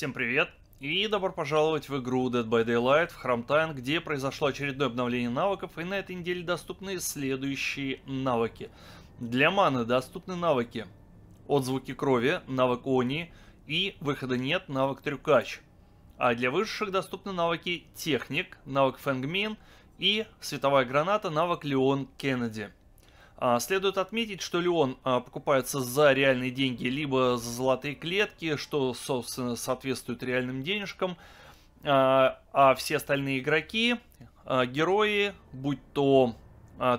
Всем привет! И добро пожаловать в игру Dead by Daylight в храм Тайн, где произошло очередное обновление навыков, и на этой неделе доступны следующие навыки. Для маны доступны навыки Отзвуки крови, навык Они и выхода нет, навык Трюкач. А для выживших доступны навыки Техник, навык Фэнгмин и световая граната, навык Леон Кеннеди. А, следует отметить, что Леон а, покупается за реальные деньги, либо за золотые клетки, что, собственно, соответствует реальным денежкам. А, а все остальные игроки, герои, будь то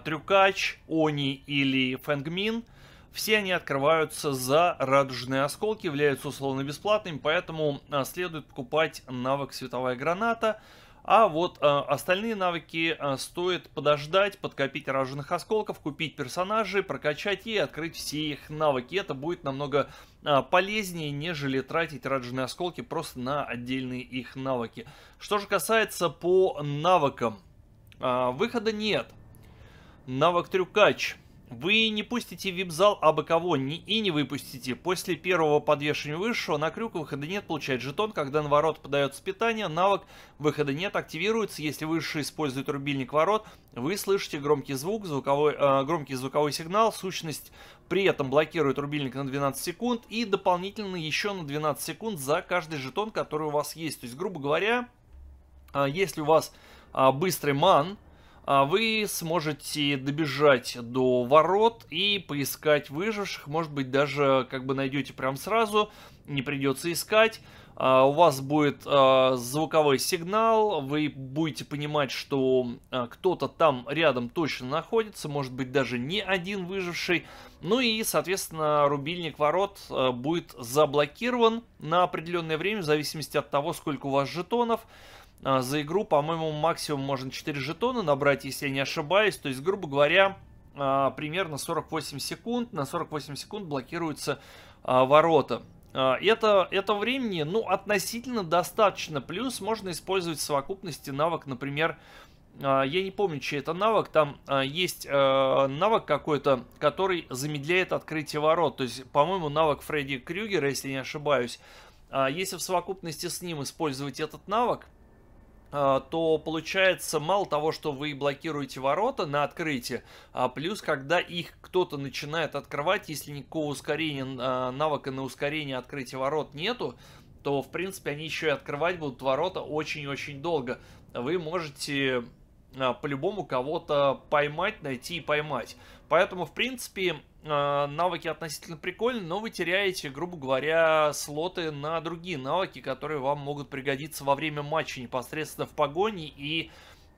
Трюкач, Они или Фэнгмин, все они открываются за радужные осколки, являются условно бесплатными, поэтому следует покупать навык «Световая граната», а вот э, остальные навыки э, стоит подождать, подкопить роженых осколков, купить персонажей, прокачать и открыть все их навыки. Это будет намного э, полезнее, нежели тратить роженые осколки просто на отдельные их навыки. Что же касается по навыкам. Э, выхода нет. Навык трюкач вы не пустите в вип-зал абы кого не, и не выпустите. После первого подвешивания высшего на крюк выхода нет получает жетон, когда на ворот подается питание, навык выхода нет активируется. Если выше использует рубильник ворот, вы слышите громкий звук, звуковой, э, громкий звуковой сигнал. Сущность при этом блокирует рубильник на 12 секунд и дополнительно еще на 12 секунд за каждый жетон, который у вас есть. То есть, грубо говоря, э, если у вас э, быстрый ман, а вы сможете добежать до ворот и поискать выживших. Может быть, даже как бы найдете прям сразу, не придется искать. А, у вас будет а, звуковой сигнал, вы будете понимать, что кто-то там рядом точно находится, может быть даже не один выживший. Ну и, соответственно, рубильник ворот будет заблокирован на определенное время, в зависимости от того, сколько у вас жетонов. А, за игру, по-моему, максимум можно 4 жетона набрать, если я не ошибаюсь. То есть, грубо говоря, а, примерно 48 секунд. На 48 секунд блокируются а, ворота. Это, это времени, ну, относительно достаточно. Плюс можно использовать в совокупности навык, например, я не помню, чей это навык. Там есть навык какой-то, который замедляет открытие ворот. То есть, по-моему, навык Фредди Крюгера, если не ошибаюсь. Если в совокупности с ним использовать этот навык, а, то получается мало того, что вы блокируете ворота на открытии, а плюс когда их кто-то начинает открывать, если никакого ускорения, а, навыка на ускорение открытия ворот нету, то в принципе они еще и открывать будут ворота очень-очень долго. Вы можете а, по-любому кого-то поймать, найти и поймать. Поэтому, в принципе, Э, навыки относительно прикольные, но вы теряете, грубо говоря, слоты на другие навыки, которые вам могут пригодиться во время матча непосредственно в погоне и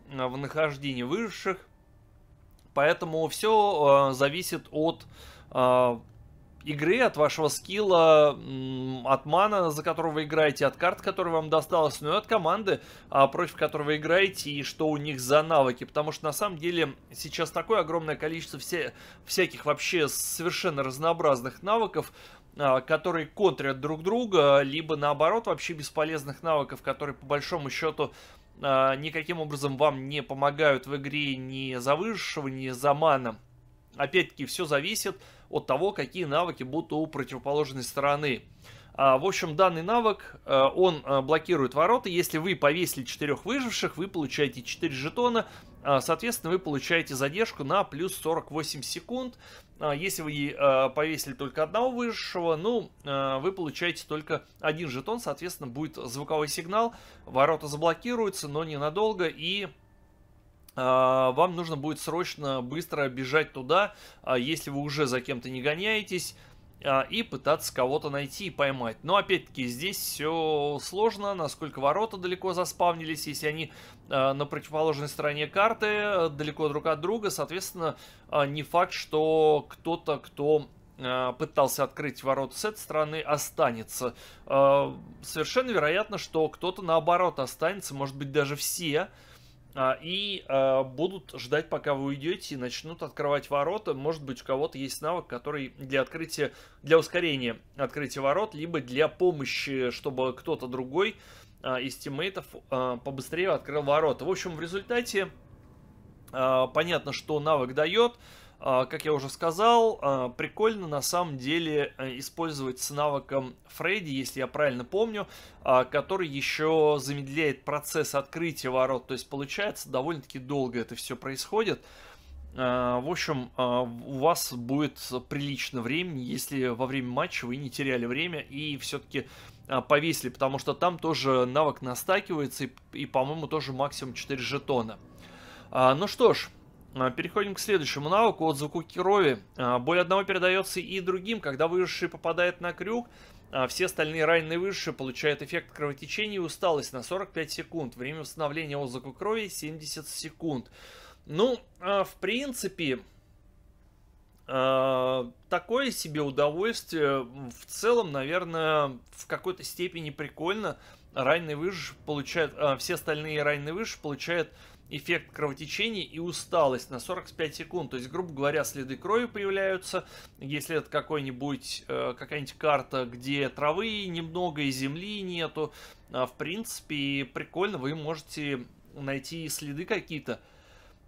э, в нахождении выживших. Поэтому все э, зависит от игры, от вашего скилла, от мана, за которого вы играете, от карт, которые вам досталось, но ну и от команды, а, против которой вы играете, и что у них за навыки. Потому что на самом деле сейчас такое огромное количество вся всяких вообще совершенно разнообразных навыков, а, которые контрят друг друга, либо наоборот вообще бесполезных навыков, которые по большому счету а, никаким образом вам не помогают в игре ни за выжившего, ни за мана. Опять-таки, все зависит от того, какие навыки будут у противоположной стороны. А, в общем, данный навык, э, он э, блокирует ворота. Если вы повесили четырех выживших, вы получаете 4 жетона. А, соответственно, вы получаете задержку на плюс 48 секунд. А, если вы э, повесили только одного выжившего, ну, вы получаете только один жетон. Соответственно, будет звуковой сигнал, ворота заблокируются, но ненадолго и а, вам нужно будет срочно, быстро бежать туда, а, если вы уже за кем-то не гоняетесь, а, и пытаться кого-то найти и поймать. Но опять-таки здесь все сложно, насколько ворота далеко заспавнились, если они на противоположной стороне карты, далеко друг от друга, соответственно, не факт, что кто-то, кто пытался открыть ворота с этой стороны, останется. Совершенно вероятно, что кто-то наоборот останется, может быть даже все, а, и а, будут ждать, пока вы уйдете, и начнут открывать ворота. Может быть, у кого-то есть навык, который для открытия, для ускорения открытия ворот, либо для помощи, чтобы кто-то другой а, из тиммейтов побыстрее открыл ворота. В общем, в результате понятно, что навык дает. А, как я уже сказал, а, прикольно на самом деле э, использовать с навыком Фредди, если я правильно помню, а, который еще замедляет процесс открытия ворот. То есть получается довольно-таки долго это все происходит. В общем, у вас будет прилично времени, если во время матча вы не теряли время и все-таки повесили, потому что там тоже навык настакивается и, и по-моему, тоже максимум 4 жетона. Ну что ж, а, переходим к следующему навыку, отзвуку крови. А, боль одного передается и другим. Когда выживший попадает на крюк, а все остальные раненые выжившие получают эффект кровотечения и усталость на 45 секунд. Время восстановления отзвука крови 70 секунд. Ну, в принципе, такое себе удовольствие. В целом, наверное, в какой-то степени прикольно. Раненые выжившие получают... Все остальные раненые выжившие получают эффект кровотечения и усталость на 45 секунд. То есть, грубо говоря, следы крови появляются. Если это какой-нибудь, э, какая-нибудь карта, где травы немного и земли нету, а, в принципе, прикольно, вы можете найти следы какие-то.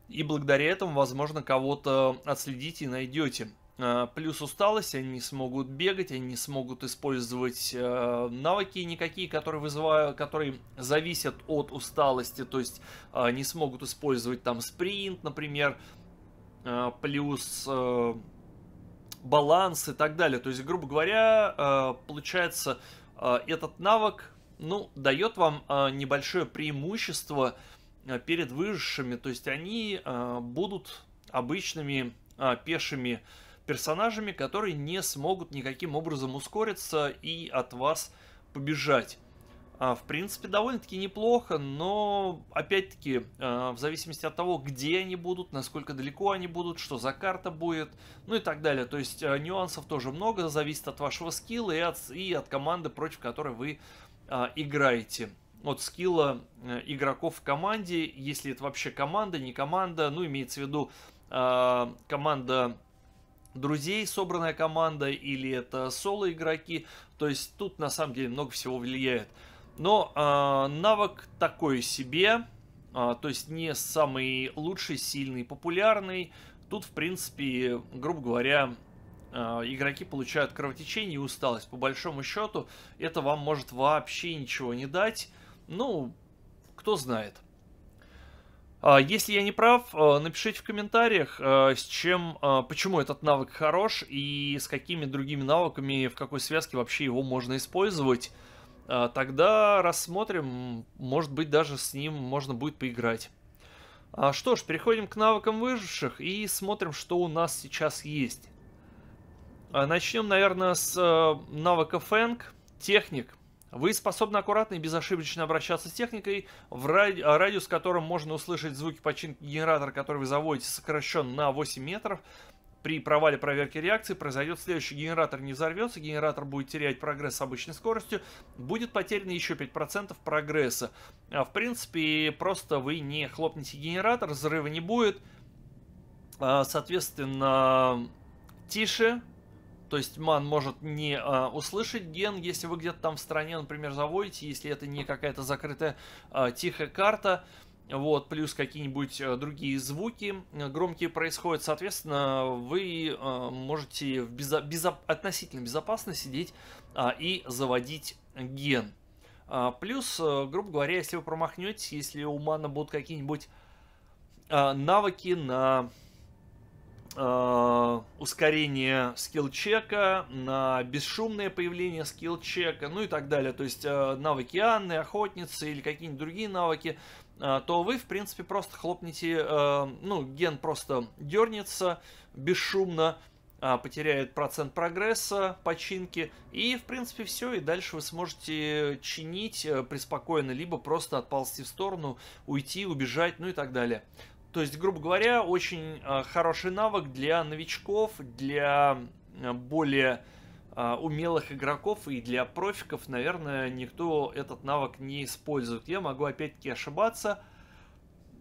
И благодаря этому, возможно, кого-то отследите и найдете. Э, плюс усталость, они не смогут бегать, они не смогут использовать э, навыки никакие, которые вызывают, которые зависят от усталости, то есть э, не смогут использовать там спринт, например, плюс баланс и так далее. То есть, грубо говоря, получается, этот навык, ну, дает вам небольшое преимущество перед выжившими, то есть они будут обычными пешими персонажами, которые не смогут никаким образом ускориться и от вас побежать. А, в принципе, довольно-таки неплохо, но, опять-таки, а, в зависимости от того, где они будут, насколько далеко они будут, что за карта будет, ну и так далее. То есть а, нюансов тоже много, зависит от вашего скилла и от, и от команды, против которой вы играете. От скилла э, игроков в команде, если это вообще команда, не команда, ну, имеется в виду команда друзей собранная команда или это соло игроки. То есть тут на самом деле много всего влияет. Но э, навык такой себе, э, то есть не самый лучший, сильный, популярный. Тут, в принципе, грубо говоря, э, игроки получают кровотечение и усталость. По большому счету, это вам может вообще ничего не дать. Ну, кто знает. А, если я не прав, а, напишите в комментариях, а, с чем, почему этот навык хорош и с какими другими навыками, в какой связке вообще его можно использовать. Тогда рассмотрим, может быть даже с ним можно будет поиграть. Что ж, переходим к навыкам выживших и смотрим, что у нас сейчас есть. Начнем, наверное, с навыка Фэнк, техник. Вы способны аккуратно и безошибочно обращаться с техникой, в ради... А радиус которым можно услышать звуки починки генератора, который вы заводите, сокращен на 8 метров. При провале проверки реакции произойдет следующее. Генератор не взорвется, генератор будет терять прогресс с обычной скоростью, будет потеряно еще 5% прогресса. А В принципе, просто вы не хлопнете генератор, взрыва не будет. А, соответственно, тише, то есть ман может не э, услышать ген, если вы где-то там в стране, например, заводите, если это не какая-то закрытая э, тихая карта, вот, плюс какие-нибудь э, другие звуки э, громкие происходят, соответственно, вы а, можете в безо безо относительно безопасно сидеть э, и заводить ген. Э, плюс, грубо говоря, если вы промахнетесь, если у мана будут какие-нибудь э, навыки на Э, ускорение скилл-чека, на бесшумное появление скилл-чека, ну и так далее. То есть э, навыки Анны, Охотницы или какие-нибудь другие навыки, э, то вы, в принципе, просто хлопните, э, ну, ген просто дернется бесшумно, э, потеряет процент прогресса, починки, и, в принципе, все, и дальше вы сможете чинить э, преспокойно, либо просто отползти в сторону, уйти, убежать, ну и так далее. То есть, грубо говоря, очень э, хороший навык для новичков, для э, более э, умелых игроков и для профиков, наверное, никто этот навык не использует. Я могу опять-таки ошибаться.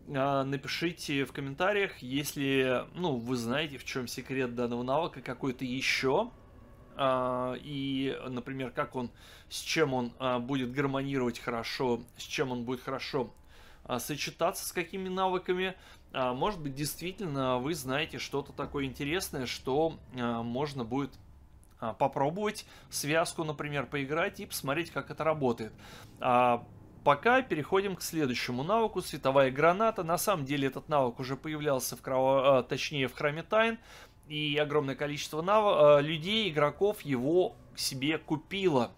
Напишите в комментариях, если ну, вы знаете, в чем секрет данного навыка, какой-то еще. И, например, как он, с чем он будет гармонировать хорошо, с чем он будет хорошо сочетаться с какими навыками. А, может быть, действительно вы знаете что-то такое интересное, что а, можно будет а, попробовать связку, например, поиграть и посмотреть, как это работает. пока переходим к следующему навыку, световая граната. На самом деле этот навык уже появлялся в, кров... точнее, в Храме Тайн, и огромное количество нав... людей, игроков его себе купило.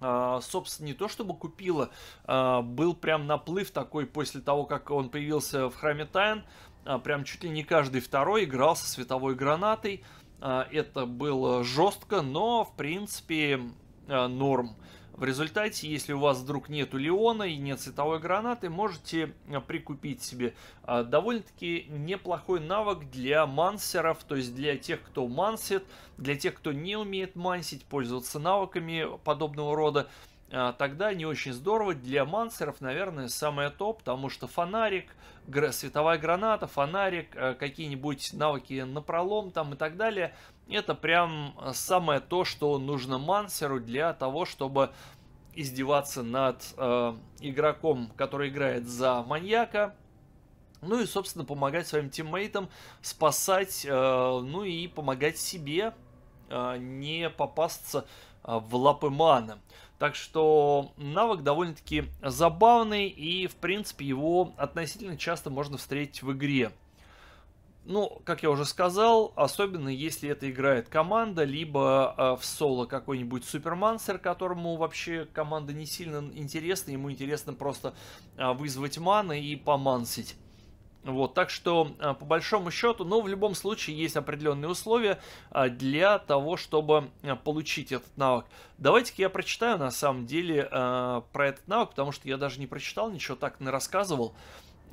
А, собственно, не то чтобы купила, а, был прям наплыв такой после того, как он появился в храме Тайн, а, прям чуть ли не каждый второй играл со световой гранатой, это было жестко, но, в принципе, норм. В результате, если у вас вдруг нету Леона и нет световой гранаты, можете э, прикупить себе э, довольно-таки неплохой навык для мансеров, то есть для тех, кто мансит, для тех, кто не умеет мансить, пользоваться навыками подобного рода. А, тогда не очень здорово. Для мансеров, наверное, самое то, потому что фонарик, световая граната, фонарик, э, какие-нибудь навыки на пролом там и так далее. Это прям самое то, что нужно мансеру для того, чтобы издеваться над э, игроком, который играет за маньяка. Ну и, собственно, помогать своим тиммейтам, спасать, э, ну и помогать себе э, не попасться э, в лапы мана. Так что навык довольно-таки забавный и, в принципе, его относительно часто можно встретить в игре. Ну, как я уже сказал, особенно если это играет команда, либо э, в соло какой-нибудь супермансер, которому вообще команда не сильно интересна, ему интересно просто э, вызвать маны и помансить. Вот, так что, а, по большому счету, ну, в любом случае, есть определенные условия а, для того, чтобы а, получить этот навык. Давайте-ка я прочитаю, на самом деле, про этот навык, потому что я даже не прочитал ничего, так не рассказывал.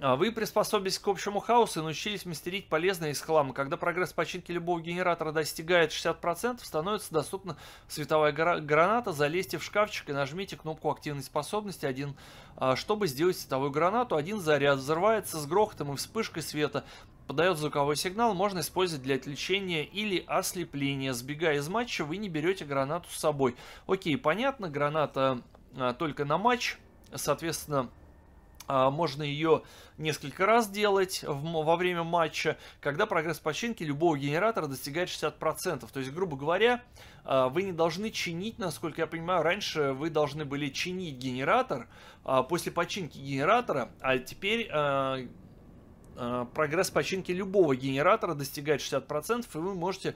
А вы приспособились к общему хаосу и научились мастерить полезное из хлама. Когда прогресс починки любого генератора достигает 60%, становится доступна световая граната. Залезьте в шкафчик и нажмите кнопку активной способности один, а, чтобы сделать световую гранату. Один заряд взрывается с грохотом и вспышкой света. Подает звуковой сигнал, можно использовать для отвлечения или ослепления. Сбегая из матча, вы не берете гранату с собой. Окей, понятно, граната а, только на матч, соответственно а, можно ее несколько раз делать во время матча, когда прогресс починки любого генератора достигает 60%. То есть, грубо говоря, а, вы не должны чинить, насколько я понимаю, раньше вы должны были чинить генератор а, после починки генератора, а теперь прогресс починки любого генератора достигает 60%, и вы можете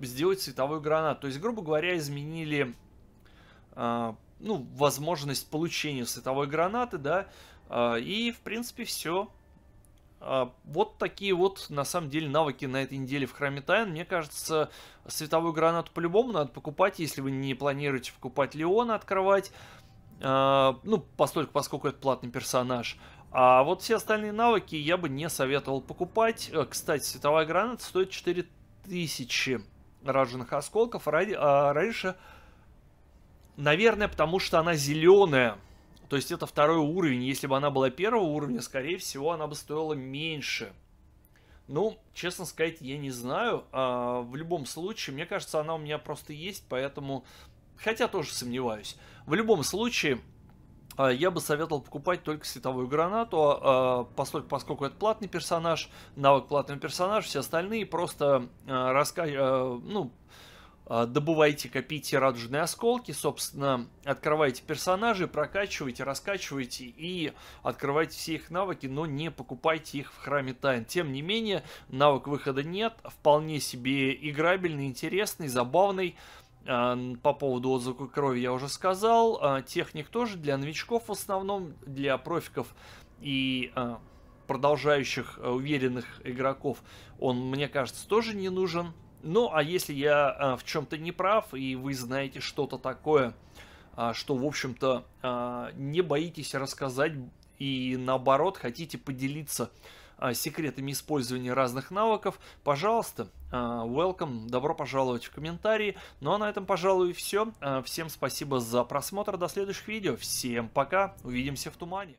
сделать световую гранату. То есть, грубо говоря, изменили ну, возможность получения световой гранаты, да, а, и, в принципе, все. А, вот такие вот, на самом деле, навыки на этой неделе в Храме Тайн. Мне кажется, световую гранату по-любому надо покупать, если вы не планируете покупать Леона открывать. А, ну, постольку, поскольку это платный персонаж. А вот все остальные навыки я бы не советовал покупать. Э, кстати, световая граната стоит 4000 раженных осколков, ради, а раньше Наверное, потому что она зеленая. То есть это второй уровень. Если бы она была первого уровня, скорее всего, она бы стоила меньше. Ну, честно сказать, я не знаю. А, в любом случае, мне кажется, она у меня просто есть, поэтому... Хотя тоже сомневаюсь. В любом случае, а, я бы советовал покупать только световую гранату, а, а, поскольку, поскольку это платный персонаж, навык платного персонажа, все остальные просто раска... ну, а, добывайте, копите радужные осколки, собственно, открывайте персонажей, прокачивайте, раскачивайте и открывайте все их навыки, но не покупайте их в храме тайн. Тем не менее, навык выхода нет, вполне себе играбельный, интересный, забавный. А, по поводу отзвука крови я уже сказал. А, техник тоже для новичков в основном, для профиков и продолжающих э, уверенных игроков он, мне кажется, тоже не нужен. Ну, а если я а, в чем-то не прав, и вы знаете что-то такое, а, что, в общем-то, а, не боитесь рассказать и, наоборот, хотите поделиться секретами использования разных навыков, пожалуйста, welcome, добро пожаловать в комментарии. Ну а на этом, пожалуй, все. Всем спасибо за просмотр, до следующих видео, всем пока, увидимся в тумане.